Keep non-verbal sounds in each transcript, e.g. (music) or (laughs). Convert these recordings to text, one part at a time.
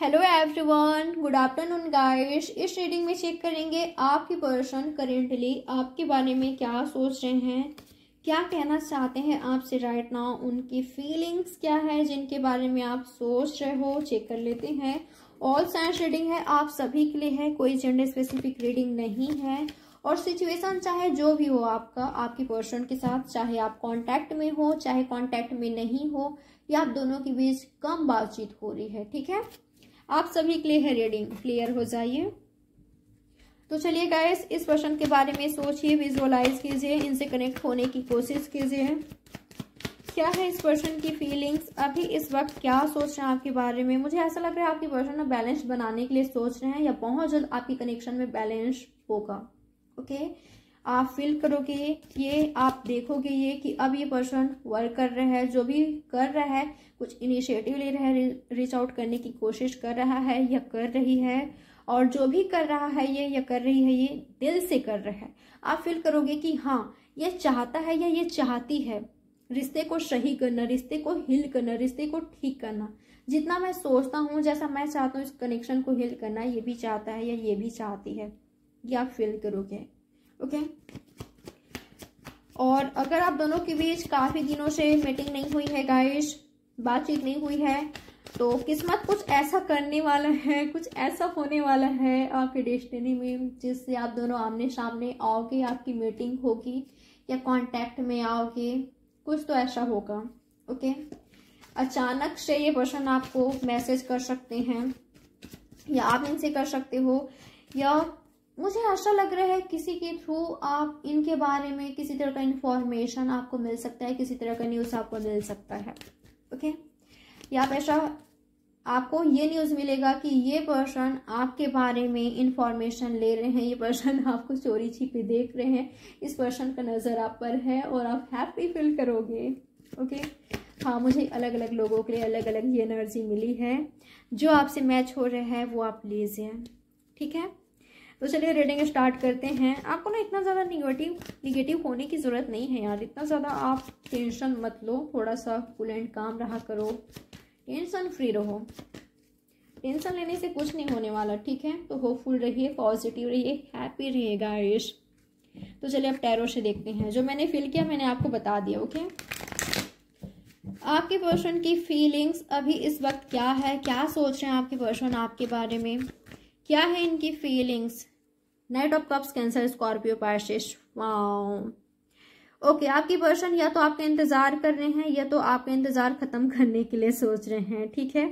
hello everyone good afternoon guys इस reading में check करेंगे आपकी पर्सन करेंटली आपके बारे में क्या सोच रहे हैं क्या कहना चाहते हैं आपसे राइट नाउ उनकी फीलिंग्स क्या है जिनके बारे में आप सोच रहे हो चेक कर लेते हैं ऑल साइंस रीडिंग है आप सभी के लिए है कोई जेंडर स्पेसिफिक रीडिंग नहीं है और सिचुएशन चाहे जो भी हो आपका आपकी पर्सन के साथ चाहे आप कांटेक्ट में हो चाहे कांटेक्ट में नहीं हो या आप दोनों के बीच कम बातचीत हो रही है ठीक है आप सभी के लिए है रीडिंग क्लियर हो जाइए तो चलिए गाइस इस क्वेश्चन के बारे में सोचिए विजुअलाइज कीजिए इनसे कनेक्ट होने की कोशिश कीजिए क्या है इस पर्सन की फीलिंग्स अभी इस वक्त क्या सोच रहे हैं आपके बारे में मुझे ऐसा लग रहा है आपके पर्सन में बैलेंस बनाने के लिए सोच रहे हैं या बहुत जल्द आपकी कनेक्शन में बैलेंस होगा ओके आप फील करोगे ये आप देखोगे ये कि अब ये पर्सन वर्क कर रहा है जो भी कर रहा है कुछ इनिशिएटिव ले रहा है रीच आउट करने की कोशिश कर रहा है या कर रही है और जो भी कर रहा है ये या कर रही है ये दिल से कर रहा है आप फील करोगे कि हाँ ये चाहता है या ये चाहती है रिश्ते को सही करना रिश्ते को हिल करना रिश्ते को ठीक करना जितना मैं सोचता हूँ जैसा मैं चाहता हूँ इस कनेक्शन को हिल करना ये भी चाहता है या ये भी चाहती है ये आप फील करोगे ओके और अगर आप दोनों के बीच काफ़ी दिनों से मीटिंग नहीं हुई है गाइस बातचीत नहीं हुई है तो किस्मत कुछ ऐसा करने वाला है कुछ ऐसा होने वाला है आपके डेस्टिनी में जिससे आप दोनों आमने सामने आओगे आपकी मीटिंग होगी या कांटेक्ट में आओगे कुछ तो ऐसा होगा ओके अचानक से ये पर्सन आपको मैसेज कर सकते हैं या आप इनसे कर सकते हो या मुझे ऐसा लग रहा है किसी के थ्रू आप इनके बारे में किसी तरह का इन्फॉर्मेशन आपको मिल सकता है किसी तरह का न्यूज़ आपको मिल सकता है ओके या ऐसा आपको ये न्यूज़ मिलेगा कि ये पर्सन आपके बारे में इंफॉर्मेशन ले रहे हैं ये पर्सन (laughs) आपको चोरी छिपे देख रहे हैं इस पर्सन का नज़र आप पर है और आप हैप्पी फील करोगे ओके हाँ मुझे अलग अलग लोगों के लिए अलग अलग ये एनर्जी मिली है जो आपसे मैच हो रहा है वो आप लीजिए ठीक है तो चलिए रीडिंग स्टार्ट करते हैं आपको ना इतना ज़्यादा निगेटिव निगेटिव होने की ज़रूरत नहीं है यार इतना ज़्यादा आप टेंशन मत लो थोड़ा सा कूल एंड काम रहा करो टेंशन फ्री रहो टेंशन लेने से कुछ नहीं होने वाला ठीक है तो होपफुल रहिए पॉजिटिव रहिए हैप्पी रहिएगा आयुष तो चलिए अब टैरो से देखते हैं जो मैंने फील किया मैंने आपको बता दिया ओके आपके पर्सन की फीलिंग्स अभी इस वक्त क्या है क्या सोच रहे हैं आपके पर्सन आपके बारे में क्या है इनकी feelings knight of cups Cancer Scorpio Pisces okay आपकी पर्सन या तो आपका इंतजार कर रहे हैं या तो आपका इंतजार खत्म करने के लिए सोच रहे हैं ठीक है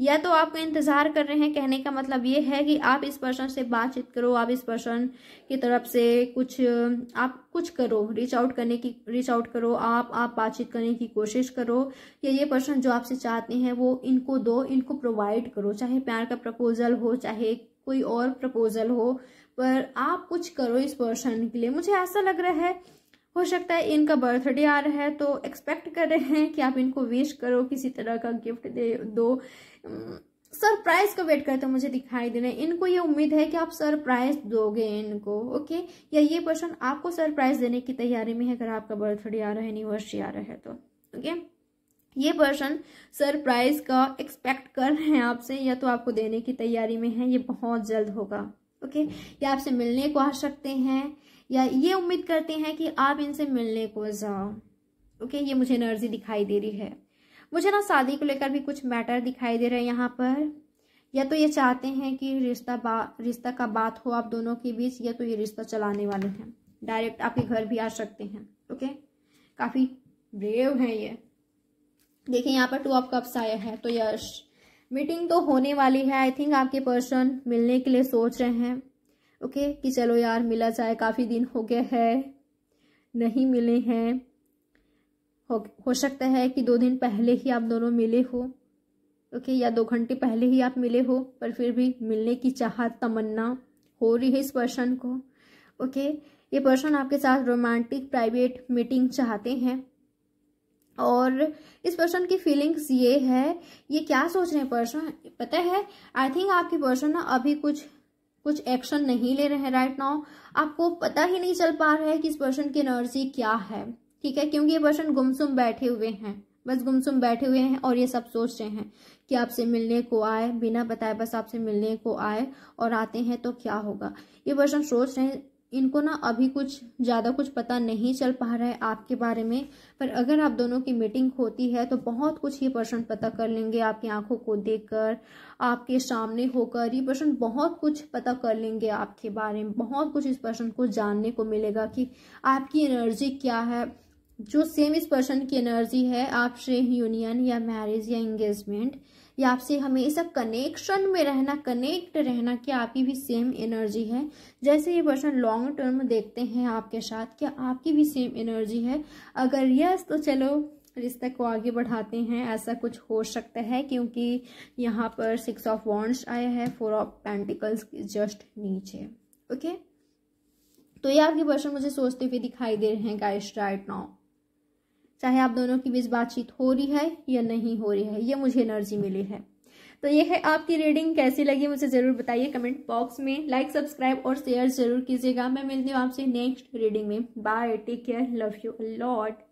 या तो आपका इंतजार कर रहे हैं कहने का मतलब ये है कि आप इस पर्सन से बातचीत करो आप इस पर्सन की तरफ से कुछ आप कुछ करो रीच आउट करने की रीच आउट करो आप आप बातचीत करने की कोशिश करो या ये पर्सन जो आपसे चाहते हैं वो इनको दो इनको प्रोवाइड करो चाहे प्यार का प्रपोजल हो चाहे कोई और प्रपोजल हो पर आप कुछ करो इस पर्सन के लिए मुझे ऐसा लग रहा है हो सकता है इनका बर्थडे आ रहा है तो एक्सपेक्ट कर रहे हैं कि आप इनको विश करो किसी तरह का गिफ्ट दे दो सरप्राइज का वेट करते मुझे दिखाई दे रहे इनको ये उम्मीद है कि आप सरप्राइज दोगे इनको ओके या ये पर्सन आपको सरप्राइज देने की तैयारी में है अगर आपका बर्थडे आ रहा है एनिवर्सरी आ रहा है तो ओके ये पर्सन सरप्राइज का एक्सपेक्ट कर रहे हैं आपसे या तो आपको देने की तैयारी में है ये बहुत जल्द होगा ओके या आपसे मिलने को आ सकते हैं या ये उम्मीद करते हैं कि आप इनसे मिलने को जाओ ओके ये मुझे एनर्जी दिखाई दे रही है मुझे ना शादी को लेकर भी कुछ मैटर दिखाई दे रहा है यहाँ पर या तो ये चाहते हैं कि रिश्ता बा रिश्ता का बात हो आप दोनों के बीच या तो ये रिश्ता चलाने वाले हैं डायरेक्ट आपके घर भी आ सकते हैं ओके काफ़ी ब्रेव हैं ये देखिए यहाँ पर टू ऑफ कप्स आया है तो यश मीटिंग तो होने वाली है आई थिंक आपके पर्सन मिलने के लिए सोच रहे हैं ओके कि चलो यार मिला जाए काफ़ी दिन हो गया है नहीं मिले हैं हो हो सकता है कि दो दिन पहले ही आप दोनों मिले हो ओके या दो घंटे पहले ही आप मिले हो पर फिर भी मिलने की चाहत तमन्ना हो रही है इस पर्सन को ओके ये पर्सन आपके साथ रोमांटिक प्राइवेट मीटिंग चाहते हैं और इस पर्सन की फीलिंग्स ये है ये क्या सोच रहे हैं पर्सन पता है आई थिंक आपकी पर्सन ना अभी कुछ कुछ एक्शन नहीं ले रहे हैं राइट नाउ आपको पता ही नहीं चल पा रहा है कि इस पर्सन की एनर्जी क्या है ठीक है क्योंकि ये पर्सन गुमसुम बैठे हुए हैं बस गुमसुम बैठे हुए हैं और ये सब सोच रहे हैं कि आपसे मिलने को आए बिना बताए बस आपसे मिलने को आए और आते हैं तो क्या होगा ये पर्सन सोच रहे हैं इनको ना अभी कुछ ज़्यादा कुछ पता नहीं चल पा रहा है आपके बारे में पर अगर आप दोनों की मीटिंग होती है तो बहुत कुछ ये पर्सन पता कर लेंगे आपकी आंखों को देखकर आपके सामने होकर ये पर्सन बहुत कुछ पता कर लेंगे आपके बारे में बहुत कुछ इस पर्सन को जानने को मिलेगा कि आपकी एनर्जी क्या है जो सेम इस पर्सन की एनर्जी है आपसे यूनियन या मैरिज या इंगेजमेंट या आपसे हमेशा कनेक्शन में रहना कनेक्ट रहना कि आपकी भी सेम एनर्जी है जैसे ये पर्सन लॉन्ग टर्म देखते हैं आपके साथ क्या आपकी भी सेम एनर्जी है अगर यस तो चलो रिश्ते को आगे बढ़ाते हैं ऐसा कुछ हो सकता है क्योंकि यहाँ पर सिक्स ऑफ वॉन्ट्स आया है फोर ऑफ पेंटिकल्स जस्ट नीचे ओके तो ये आपके पर्सन मुझे सोचते हुए दिखाई दे रहे हैं गाइस राइट नाउ चाहे आप दोनों के बीच बातचीत हो रही है या नहीं हो रही है ये मुझे एनर्जी मिली है तो ये है आपकी रीडिंग कैसी लगी मुझे ज़रूर बताइए कमेंट बॉक्स में लाइक सब्सक्राइब और शेयर ज़रूर कीजिएगा मैं मिलती हूँ आपसे नेक्स्ट रीडिंग में bye take care love you lot